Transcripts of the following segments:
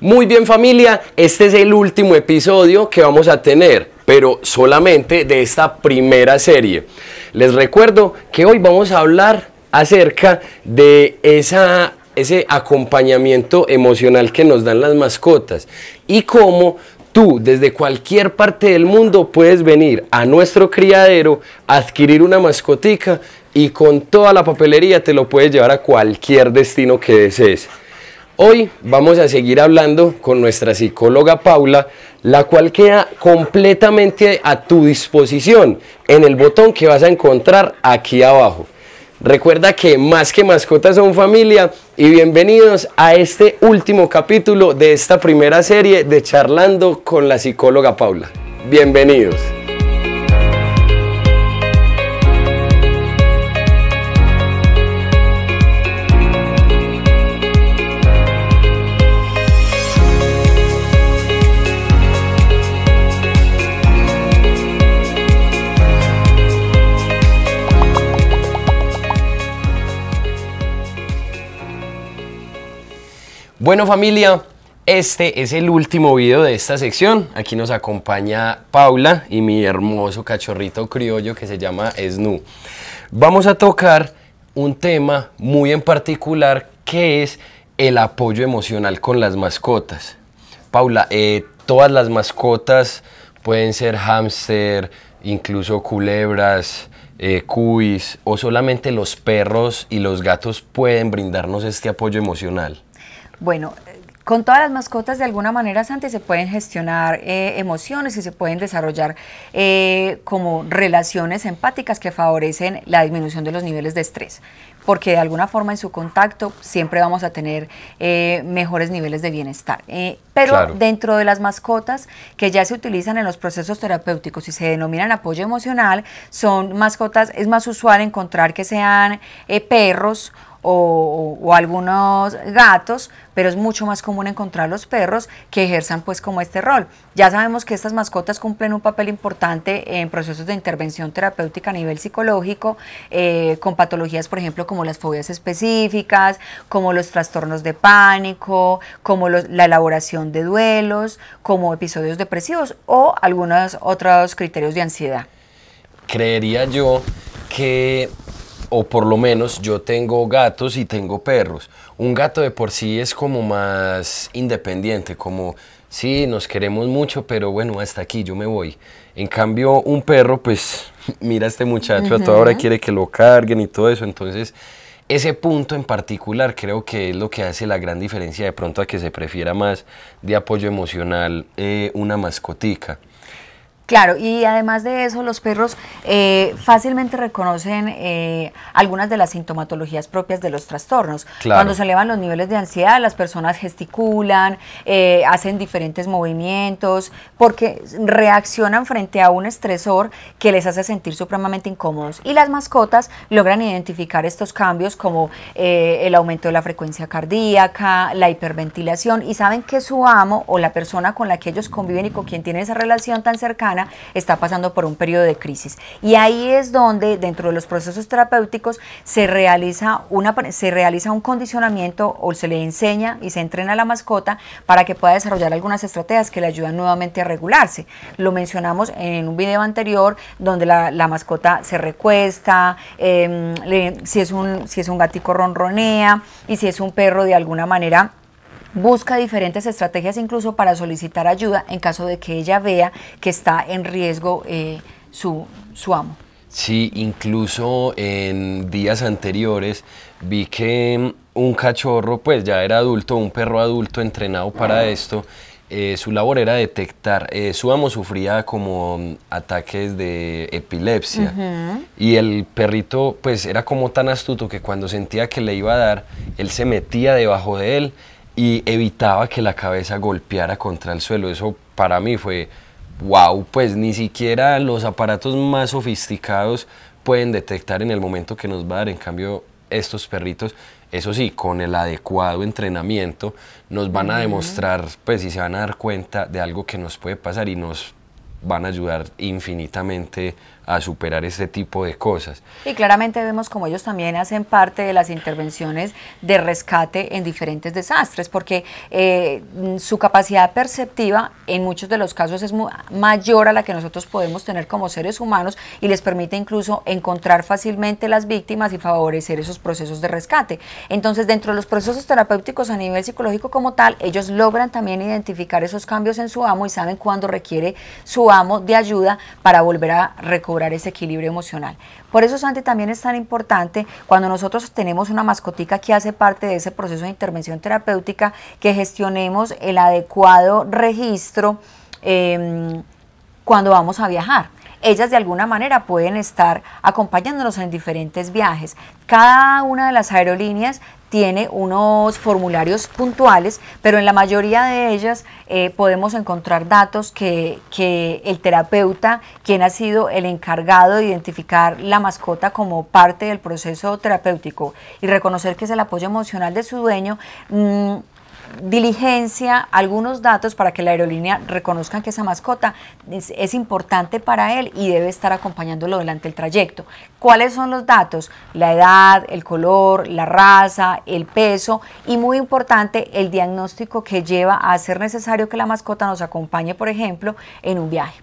Muy bien familia, este es el último episodio que vamos a tener, pero solamente de esta primera serie. Les recuerdo que hoy vamos a hablar acerca de esa, ese acompañamiento emocional que nos dan las mascotas y cómo tú desde cualquier parte del mundo puedes venir a nuestro criadero, adquirir una mascotica y con toda la papelería te lo puedes llevar a cualquier destino que desees. Hoy vamos a seguir hablando con nuestra psicóloga Paula, la cual queda completamente a tu disposición en el botón que vas a encontrar aquí abajo. Recuerda que más que mascotas son familia y bienvenidos a este último capítulo de esta primera serie de Charlando con la psicóloga Paula. Bienvenidos. Bueno familia, este es el último video de esta sección. Aquí nos acompaña Paula y mi hermoso cachorrito criollo que se llama Snu. Vamos a tocar un tema muy en particular que es el apoyo emocional con las mascotas. Paula, eh, todas las mascotas pueden ser hámster, incluso culebras, eh, cuis o solamente los perros y los gatos pueden brindarnos este apoyo emocional. Bueno, eh, con todas las mascotas de alguna manera, Santi, se pueden gestionar eh, emociones y se pueden desarrollar eh, como relaciones empáticas que favorecen la disminución de los niveles de estrés, porque de alguna forma en su contacto siempre vamos a tener mejores niveles de bienestar. pero dentro de las mascotas que ya se utilizan en los procesos terapéuticos y se denominan apoyo emocional, son mascotas, es más usual encontrar que sean perros, o, algunos gatos, pero es mucho más común encontrar los perros que ejerzan pues como este rol. Ya sabemos que estas mascotas cumplen un papel importante en procesos de intervención terapéutica a nivel psicológico, eh, con patologías por ejemplo como las fobias específicas, como los trastornos de pánico, como la elaboración de duelos, como episodios depresivos o algunos otros criterios de ansiedad. Creería yo que o por lo menos yo tengo gatos y tengo perros. Un gato de por sí es como más independiente, como sí, nos queremos mucho, pero bueno, hasta aquí yo me voy. En cambio, un perro, pues mira este muchacho, a toda hora quiere que lo carguen y todo eso. Entonces, ese punto en particular creo que es lo que hace la gran diferencia de pronto a que se prefiera más de apoyo emocional eh, una mascotica. Claro, y además de eso, los perros eh, fácilmente reconocen eh, algunas de las sintomatologías propias de los trastornos. Cuando se elevan los niveles de ansiedad, las personas gesticulan, eh, hacen diferentes movimientos, porque reaccionan frente a un estresor que les hace sentir supremamente incómodos. Y las mascotas logran identificar estos cambios como el aumento de la frecuencia cardíaca, la hiperventilación, y saben que su amo o la persona con la que ellos conviven y con quien tienen esa relación tan cercana, está pasando por un periodo de crisis. Y ahí es donde dentro de los procesos terapéuticos se realiza, una, se realiza un condicionamiento o se le enseña y se entrena a la mascota para que pueda desarrollar algunas estrategias que le ayudan nuevamente a regularse. Lo mencionamos en un video anterior donde la, mascota se recuesta, em, si, es un, si es un gatico ronronea y si es un perro de alguna manera busca diferentes estrategias incluso para solicitar ayuda en caso de que ella vea que está en riesgo eh, su, amo. Sí, incluso en días anteriores vi que mm, un cachorro, pues ya era adulto, un perro adulto entrenado para ah. esto, eh, su labor era detectar. Eh, su amo sufría como mm, ataques de epilepsia y el perrito pues era como tan astuto que cuando sentía que le iba a dar, él se metía debajo de él y evitaba que la cabeza golpeara contra el suelo. Eso para mí fue wow, pues ni siquiera los aparatos más sofisticados pueden detectar en el momento que nos va a dar. En cambio, estos perritos, eso sí, con el adecuado entrenamiento, nos van a demostrar, pues, si se van a dar cuenta de algo que nos puede pasar y nos van a ayudar infinitamente a superar ese tipo de cosas. Y claramente vemos como ellos también hacen parte de las intervenciones de rescate en diferentes desastres, porque eh, su capacidad perceptiva en muchos de los casos es mayor a la que nosotros podemos tener como seres humanos y les permite incluso encontrar fácilmente las víctimas y favorecer esos procesos de rescate. Entonces, dentro de los procesos terapéuticos a nivel psicológico como tal, ellos logran también identificar esos cambios en su amo y saben cuándo requiere su amo de ayuda para volver a recobrar ese equilibrio emocional. Por eso, Santi, también es tan importante cuando nosotros tenemos una mascotica que hace parte de ese proceso de intervención terapéutica, que gestionemos el adecuado registro em, cuando vamos a viajar ellas de alguna manera pueden estar acompañándonos en diferentes viajes. Cada una de las aerolíneas tiene unos formularios puntuales, pero en la mayoría de ellas eh, podemos encontrar datos que, el terapeuta, quien ha sido el encargado de identificar la mascota como parte del proceso terapéutico y reconocer que es el apoyo emocional de su dueño, mm, diligencia algunos datos para que la aerolínea reconozca que esa mascota es, importante para él y debe estar acompañándolo durante el trayecto. ¿Cuáles son los datos? La edad, el color, la raza, el peso y muy importante el diagnóstico que lleva a ser necesario que la mascota nos acompañe, por ejemplo, en un viaje.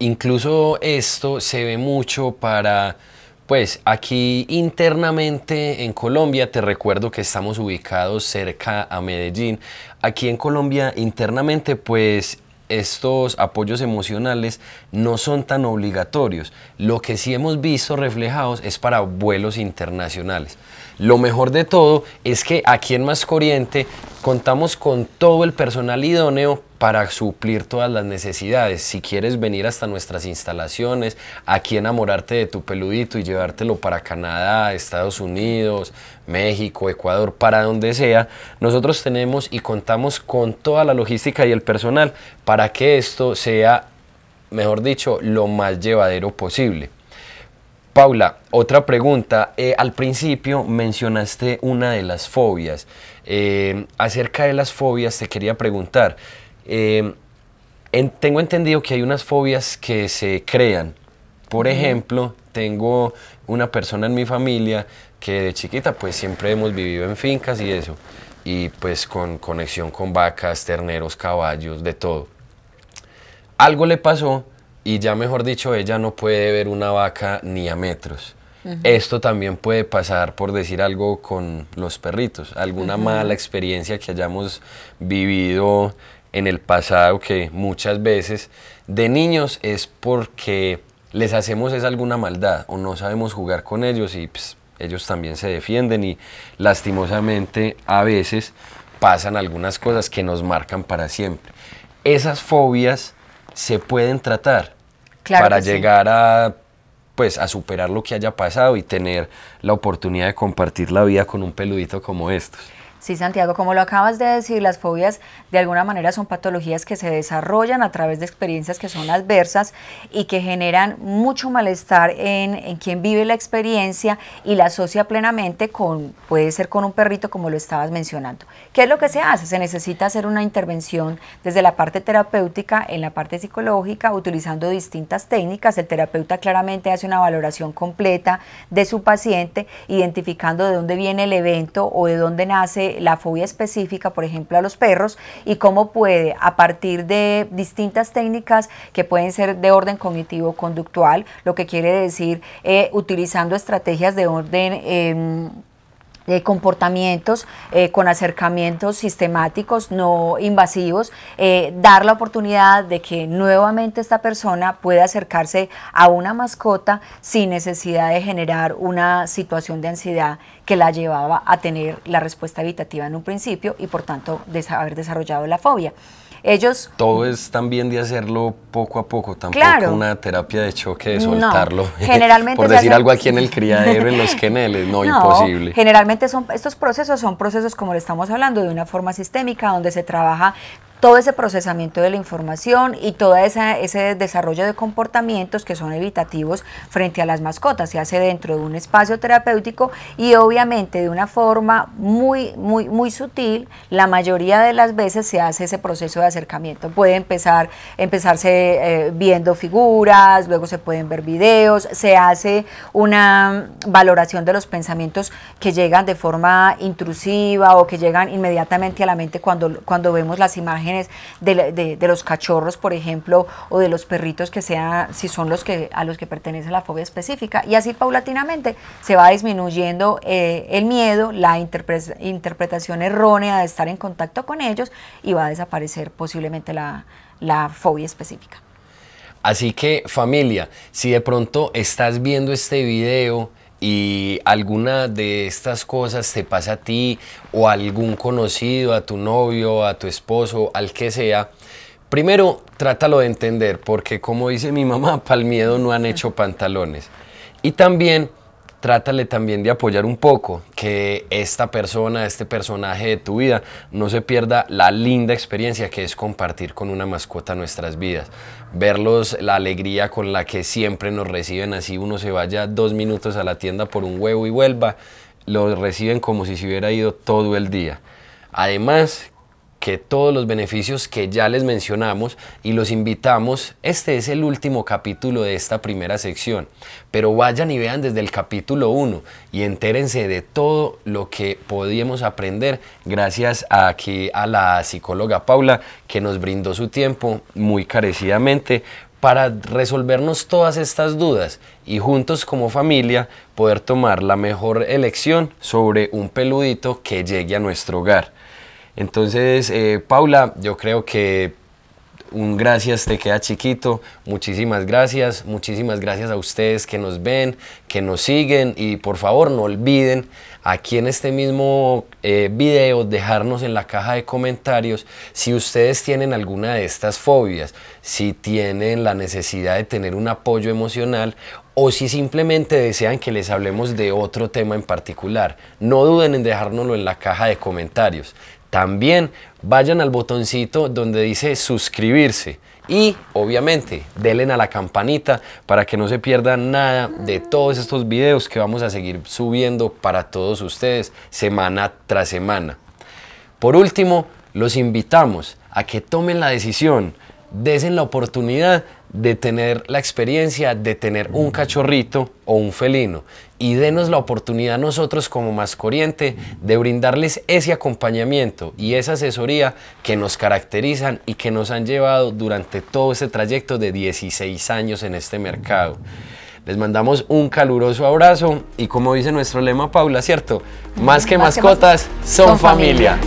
Incluso esto se ve mucho para pues aquí internamente en Colombia, te recuerdo que estamos ubicados cerca a Medellín. Aquí en Colombia internamente pues estos apoyos emocionales no son tan obligatorios. Lo que sí hemos visto reflejados es para vuelos internacionales. Lo mejor de todo es que aquí en Más contamos con todo el personal idóneo para suplir todas las necesidades. Si quieres venir hasta nuestras instalaciones, aquí enamorarte de tu peludito y llevártelo para Canadá, Estados Unidos, México, Ecuador, para donde sea, nosotros tenemos y contamos con toda la logística y el personal para que esto sea mejor dicho, lo más llevadero posible. Paula, otra pregunta. Eh, al principio mencionaste una de las fobias. Eh, acerca de las fobias te quería preguntar. Eh, tengo entendido que hay unas fobias que se crean. Por ejemplo, tengo una persona en mi familia que de chiquita pues siempre hemos vivido en fincas y eso. Y pues con conexión con vacas, terneros, caballos, de todo algo le pasó y ya mejor dicho, ella no puede ver una vaca ni a metros. Esto también puede pasar, por decir algo, con los perritos, alguna mala experiencia que hayamos vivido en el pasado, que muchas veces de niños es porque les hacemos es alguna maldad o no sabemos jugar con ellos y pues, ellos también se defienden y lastimosamente a veces pasan algunas cosas que nos marcan para siempre. Esas fobias se pueden tratar para llegar a pues a superar lo que haya pasado y tener la oportunidad de compartir la vida con un peludito como estos. Sí, Santiago, como lo acabas de decir, las fobias de alguna manera son patologías que se desarrollan a través de experiencias que son adversas y que generan mucho malestar en, en quien vive la experiencia y la asocia plenamente con, puede ser con un perrito como lo estabas mencionando. ¿Qué es lo que se hace? Se necesita hacer una intervención desde la parte terapéutica en la parte psicológica utilizando distintas técnicas. El terapeuta claramente hace una valoración completa de su paciente, identificando de dónde viene el evento o de dónde nace la fobia específica, por ejemplo, a los perros y cómo puede, a partir de distintas técnicas que pueden ser de orden cognitivo-conductual, lo que quiere decir eh, utilizando estrategias de orden em, de eh, comportamientos eh, con acercamientos sistemáticos, no invasivos, eh, dar la oportunidad de que nuevamente esta persona pueda acercarse a una mascota sin necesidad de generar una situación de ansiedad que la llevaba a tener la respuesta evitativa en un principio y por tanto haber desarrollado la fobia. Ellos... Todo es también de hacerlo poco a poco, tampoco una terapia de choque, de soltarlo. generalmente por decir algo aquí en el cría en los queneles, no, no imposible. Generalmente son, estos procesos son procesos, como le estamos hablando, de una forma sistémica, donde se trabaja todo ese procesamiento de la información y todo ese desarrollo de comportamientos que son evitativos frente a las mascotas. Se hace dentro de un espacio terapéutico y obviamente de una forma muy, muy, muy sutil, la mayoría de las veces se hace ese proceso de acercamiento. Puede empezar, empezarse eh, viendo figuras, luego se pueden ver videos, se hace una valoración de los pensamientos que llegan de forma intrusiva o que llegan inmediatamente a la mente cuando, cuando vemos las imágenes de, los cachorros, por ejemplo, o de los perritos que sean, si son los que a los que pertenece la fobia específica. Y así paulatinamente se va disminuyendo eh, el miedo, la interpretación errónea de estar en contacto con ellos y va a desaparecer posiblemente la, la fobia específica. Así que familia, si de pronto estás viendo este video, y alguna de estas cosas te pasa a ti o a algún conocido, a tu novio, a tu esposo, al que sea, primero trátalo de entender, porque como dice mi mamá, para el miedo no han hecho pantalones. Y también trátale también de apoyar un poco que esta persona, este personaje de tu vida, no se pierda la linda experiencia que es compartir con una mascota nuestras vidas. Verlos, la alegría con la que siempre nos reciben, así uno se vaya dos minutos a la tienda por un huevo y vuelva, lo reciben como si se hubiera ido todo el día. Además, que todos los beneficios que ya les mencionamos y los invitamos, este es el último capítulo de esta primera sección, pero vayan y vean desde el capítulo 1 y entérense de todo lo que podíamos aprender gracias a a la psicóloga Paula que nos brindó su tiempo muy carecidamente para resolvernos todas estas dudas y juntos como familia poder tomar la mejor elección sobre un peludito que llegue a nuestro hogar. Entonces, eh, Paula, yo creo que un gracias te queda chiquito. Muchísimas gracias, muchísimas gracias a ustedes que nos ven, que nos siguen y por favor no olviden aquí en este mismo eh, video dejarnos en la caja de comentarios si ustedes tienen alguna de estas fobias, si tienen la necesidad de tener un apoyo emocional o si simplemente desean que les hablemos de otro tema en particular. No duden en dejárnoslo en la caja de comentarios. También vayan al botoncito donde dice suscribirse y obviamente denle a la campanita para que no se pierdan nada de todos estos videos que vamos a seguir subiendo para todos ustedes semana tras semana. Por último, los invitamos a que tomen la decisión, desen la oportunidad de tener la experiencia de tener un cachorrito o un felino, y denos la oportunidad nosotros como Más de brindarles ese acompañamiento y esa asesoría que nos caracterizan y que nos han llevado durante todo ese trayecto de 16 años en este mercado. Les mandamos un caluroso abrazo y como dice nuestro lema Paula, ¿cierto? Más que mascotas, son, familia.